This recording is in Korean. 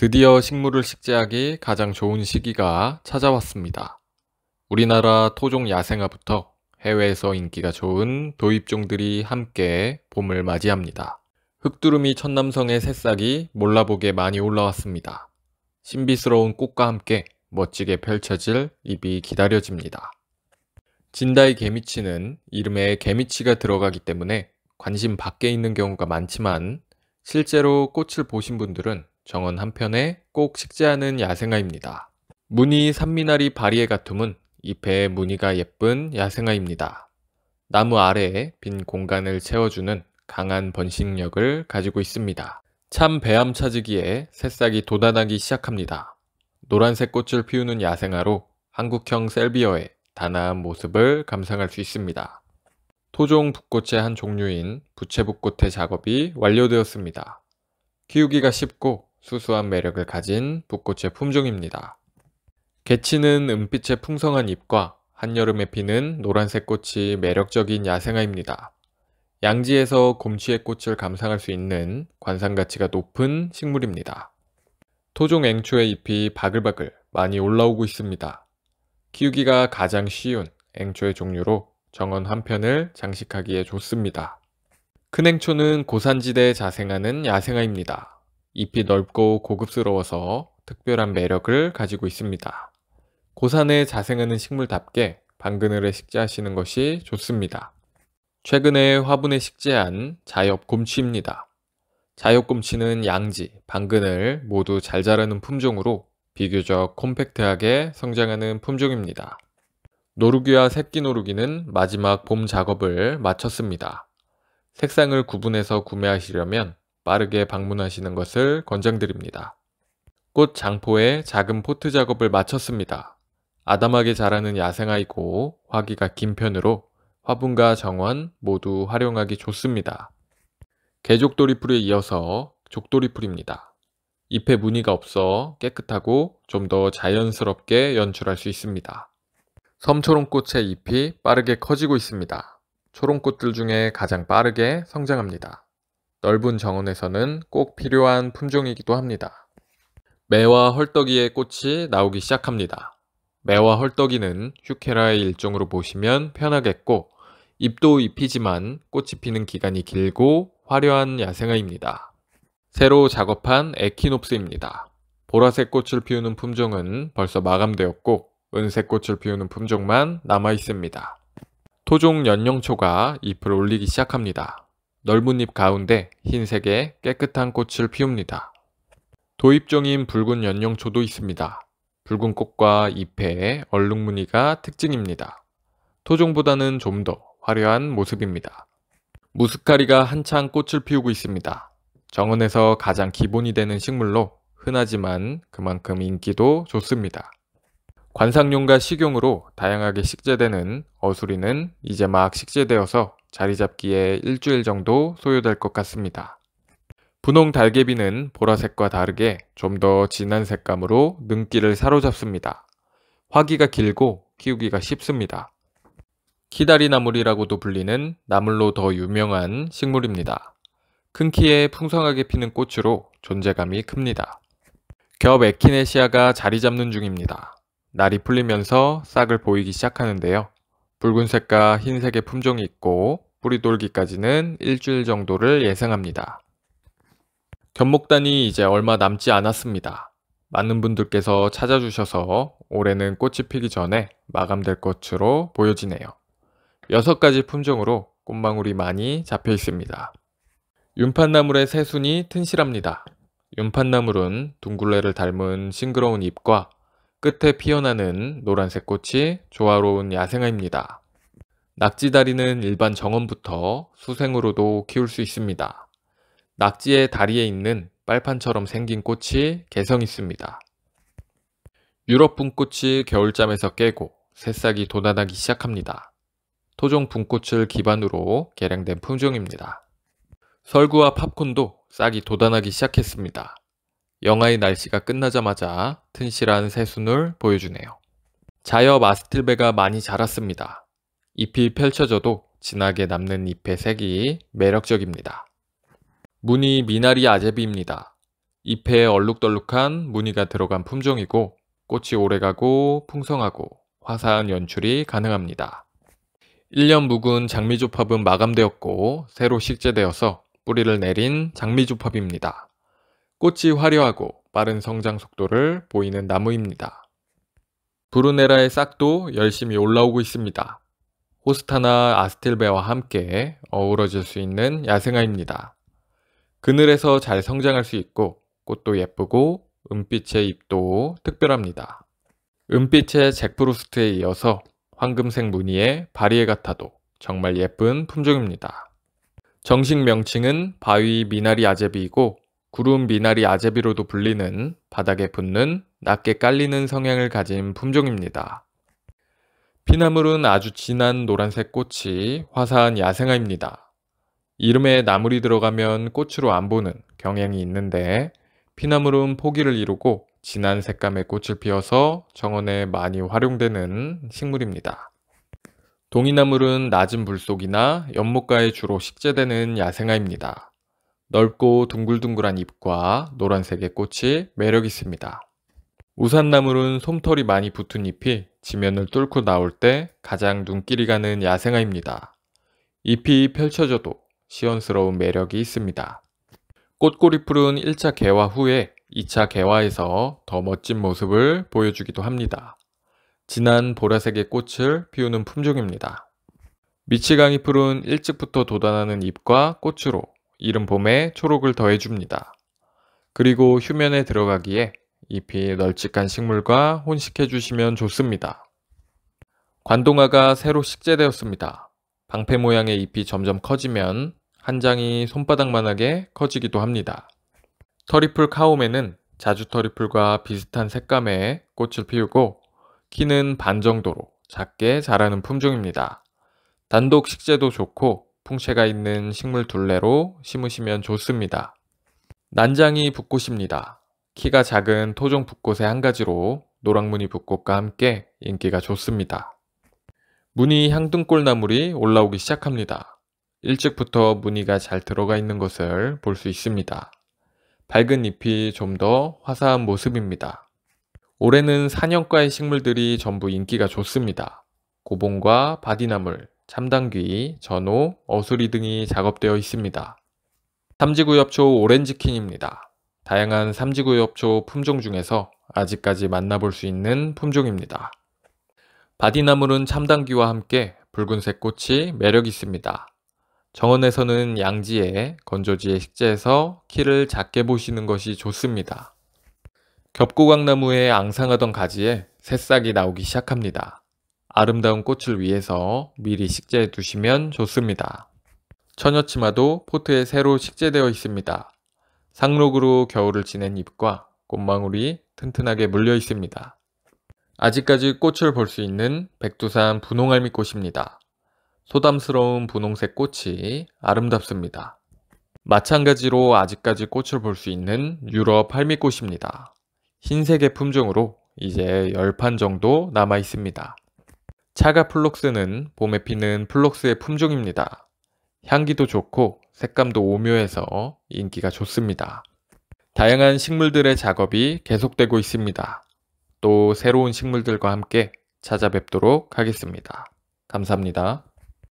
드디어 식물을 식재하기 가장 좋은 시기가 찾아왔습니다. 우리나라 토종 야생화부터 해외에서 인기가 좋은 도입종들이 함께 봄을 맞이합니다. 흑두루미 천남성의 새싹이 몰라보게 많이 올라왔습니다. 신비스러운 꽃과 함께 멋지게 펼쳐질 입이 기다려집니다. 진다이 개미치는 이름에 개미치가 들어가기 때문에 관심 밖에 있는 경우가 많지만 실제로 꽃을 보신 분들은 정원 한편에 꼭 식지 않은 야생화입니다. 무늬 산미나리 바리의 가툼은 잎의 무늬가 예쁜 야생화입니다. 나무 아래에 빈 공간을 채워주는 강한 번식력을 가지고 있습니다. 참 배암 차지기에 새싹이 돋아나기 시작합니다. 노란색 꽃을 피우는 야생화로 한국형 셀비어의 단아한 모습을 감상할 수 있습니다. 토종 붓꽃의 한 종류인 부채붓꽃의 작업이 완료되었습니다. 키우기가 쉽고 수수한 매력을 가진 붓꽃의 품종입니다. 개치는 은빛의 풍성한 잎과 한여름에 피는 노란색 꽃이 매력적인 야생화입니다. 양지에서 곰취의 꽃을 감상할 수 있는 관상가치가 높은 식물입니다. 토종 앵초의 잎이 바글바글 많이 올라오고 있습니다. 키우기가 가장 쉬운 앵초의 종류로 정원 한편을 장식하기에 좋습니다. 큰 앵초는 고산지대에 자생하는 야생화입니다. 잎이 넓고 고급스러워서 특별한 매력을 가지고 있습니다. 고산에 자생하는 식물답게 방그늘에 식재하시는 것이 좋습니다. 최근에 화분에 식재한 자엽곰치입니다. 자엽곰치는 양지, 방근을 모두 잘 자라는 품종으로 비교적 콤팩트하게 성장하는 품종입니다. 노루귀와 새끼 노루귀는 마지막 봄 작업을 마쳤습니다. 색상을 구분해서 구매하시려면 빠르게 방문하시는 것을 권장드립니다. 꽃 장포에 작은 포트 작업을 마쳤습니다. 아담하게 자라는 야생아이고 화기가 긴 편으로 화분과 정원 모두 활용하기 좋습니다. 개족도리풀에 이어서 족도리풀입니다. 잎에 무늬가 없어 깨끗하고 좀 더 자연스럽게 연출할 수 있습니다. 섬초롱꽃의 잎이 빠르게 커지고 있습니다. 초롱꽃들 중에 가장 빠르게 성장합니다. 넓은 정원에서는 꼭 필요한 품종이기도 합니다. 매화 헐떡이의 꽃이 나오기 시작합니다. 매화 헐떡이는 휴케라의 일종으로 보시면 편하겠고 잎도 잎이지만 꽃이 피는 기간이 길고 화려한 야생화입니다. 새로 작업한 에키놉스입니다. 보라색 꽃을 피우는 품종은 벌써 마감되었고 은색 꽃을 피우는 품종만 남아 있습니다. 토종 연령초가 잎을 올리기 시작합니다. 넓은 잎 가운데 흰색의 깨끗한 꽃을 피웁니다. 도입종인 붉은 연용초도 있습니다. 붉은 꽃과 잎의 얼룩무늬가 특징입니다. 토종보다는 좀 더 화려한 모습입니다. 무스카리가 한창 꽃을 피우고 있습니다. 정원에서 가장 기본이 되는 식물로 흔하지만 그만큼 인기도 좋습니다. 관상용과 식용으로 다양하게 식재되는 어수리는 이제 막 식재되어서 자리 잡기에 일주일 정도 소요될 것 같습니다. 분홍 달개비는 보라색과 다르게 좀 더 진한 색감으로 눈길을 사로잡습니다. 화기가 길고 키우기가 쉽습니다. 키다리나물이라고도 불리는 나물로 더 유명한 식물입니다. 큰 키에 풍성하게 피는 꽃으로 존재감이 큽니다. 겹 에키네시아가 자리 잡는 중입니다. 날이 풀리면서 싹을 보이기 시작하는데요. 붉은색과 흰색의 품종이 있고 뿌리 돌기까지는 일주일 정도를 예상합니다. 견목단이 이제 얼마 남지 않았습니다. 많은 분들께서 찾아주셔서 올해는 꽃이 피기 전에 마감될 것으로 보여지네요. 6가지 품종으로 꽃망울이 많이 잡혀 있습니다. 윤판나물의 새순이 튼실합니다. 윤판나물은 둥굴레를 닮은 싱그러운 잎과 끝에 피어나는 노란색 꽃이 조화로운 야생화입니다. 낙지다리는 일반 정원부터 수생으로도 키울 수 있습니다. 낙지의 다리에 있는 빨판처럼 생긴 꽃이 개성 있습니다. 유럽 붕꽃이 겨울잠에서 깨고 새싹이 돋아나기 시작합니다. 토종 붕꽃을 기반으로 개량된 품종입니다. 설구와 팝콘도 싹이 돋아나기 시작했습니다. 영하의 날씨가 끝나자마자 튼실한 새순을 보여주네요. 자여 마스틸베가 많이 자랐습니다. 잎이 펼쳐져도 진하게 남는 잎의 색이 매력적입니다. 무늬 미나리 아제비입니다. 잎에 얼룩덜룩한 무늬가 들어간 품종이고 꽃이 오래가고 풍성하고 화사한 연출이 가능합니다. 1년 묵은 장미조팝은 마감되었고 새로 식재되어서 뿌리를 내린 장미조팝입니다. 꽃이 화려하고 빠른 성장 속도를 보이는 나무입니다. 브루네라의 싹도 열심히 올라오고 있습니다. 호스타나 아스틸베와 함께 어우러질 수 있는 야생화입니다. 그늘에서 잘 성장할 수 있고 꽃도 예쁘고 은빛의 잎도 특별합니다. 은빛의 잭프로스트에 이어서 황금색 무늬의 바리에 같아도 정말 예쁜 품종입니다. 정식 명칭은 바위 미나리 아제비이고 구름 미나리 아제비로도 불리는 바닥에 붙는 낮게 깔리는 성향을 가진 품종입니다. 피나물은 아주 진한 노란색 꽃이 화사한 야생화입니다. 이름에 나물이 들어가면 꽃으로 안 보는 경향이 있는데 피나물은 포기를 이루고 진한 색감의 꽃을 피워서 정원에 많이 활용되는 식물입니다. 동이나물은 낮은 불속이나 연못가에 주로 식재되는 야생화입니다. 넓고 둥글둥글한 잎과 노란색의 꽃이 매력 있습니다. 우산나물은 솜털이 많이 붙은 잎이 지면을 뚫고 나올 때 가장 눈길이 가는 야생화입니다. 잎이 펼쳐져도 시원스러운 매력이 있습니다. 꽃꼬리풀은 1차 개화 후에 2차 개화에서 더 멋진 모습을 보여주기도 합니다. 진한 보라색의 꽃을 피우는 품종입니다. 미치강이풀은 일찍부터 도아하는 잎과 꽃으로 이른 봄에 초록을 더해줍니다. 그리고 휴면에 들어가기에 잎이 널찍한 식물과 혼식해 주시면 좋습니다. 관동화가 새로 식재되었습니다. 방패 모양의 잎이 점점 커지면 한 장이 손바닥만하게 커지기도 합니다. 터리풀 카오메는 자주 터리풀과 비슷한 색감의 꽃을 피우고 키는 반 정도로 작게 자라는 품종입니다. 단독 식재도 좋고 풍채가 있는 식물 둘레로 심으시면 좋습니다. 난장이 붓꽃입니다. 키가 작은 토종 붓꽃의 한 가지로 노랑무늬 붓꽃과 함께 인기가 좋습니다. 무늬 향등골나물이 올라오기 시작합니다. 일찍부터 무늬가 잘 들어가 있는 것을 볼 수 있습니다. 밝은 잎이 좀 더 화사한 모습입니다. 올해는 산년과의 식물들이 전부 인기가 좋습니다. 고봉과 바디나물, 참당귀, 전호, 어수리 등이 작업되어 있습니다. 삼지구엽초 오렌지킨입니다. 다양한 삼지구엽초 품종 중에서 아직까지 만나볼 수 있는 품종입니다. 바디나물은 참당귀와 함께 붉은색 꽃이 매력 있습니다. 정원에서는 양지에 건조지에 식재해서 키를 작게 보시는 것이 좋습니다. 겹고강나무의 앙상하던 가지에 새싹이 나오기 시작합니다. 아름다운 꽃을 위해서 미리 식재해 두시면 좋습니다. 처녀치마도 포트에 새로 식재되어 있습니다. 상록으로 겨울을 지낸 잎과 꽃망울이 튼튼하게 물려 있습니다. 아직까지 꽃을 볼 수 있는 백두산 분홍알미꽃입니다. 소담스러운 분홍색 꽃이 아름답습니다. 마찬가지로 아직까지 꽃을 볼 수 있는 유럽 할미꽃입니다. 흰색의 품종으로 이제 10판 정도 남아 있습니다. 차가 플록스는 봄에 피는 플록스의 품종입니다. 향기도 좋고 색감도 오묘해서 인기가 좋습니다. 다양한 식물들의 작업이 계속되고 있습니다. 또 새로운 식물들과 함께 찾아뵙도록 하겠습니다. 감사합니다.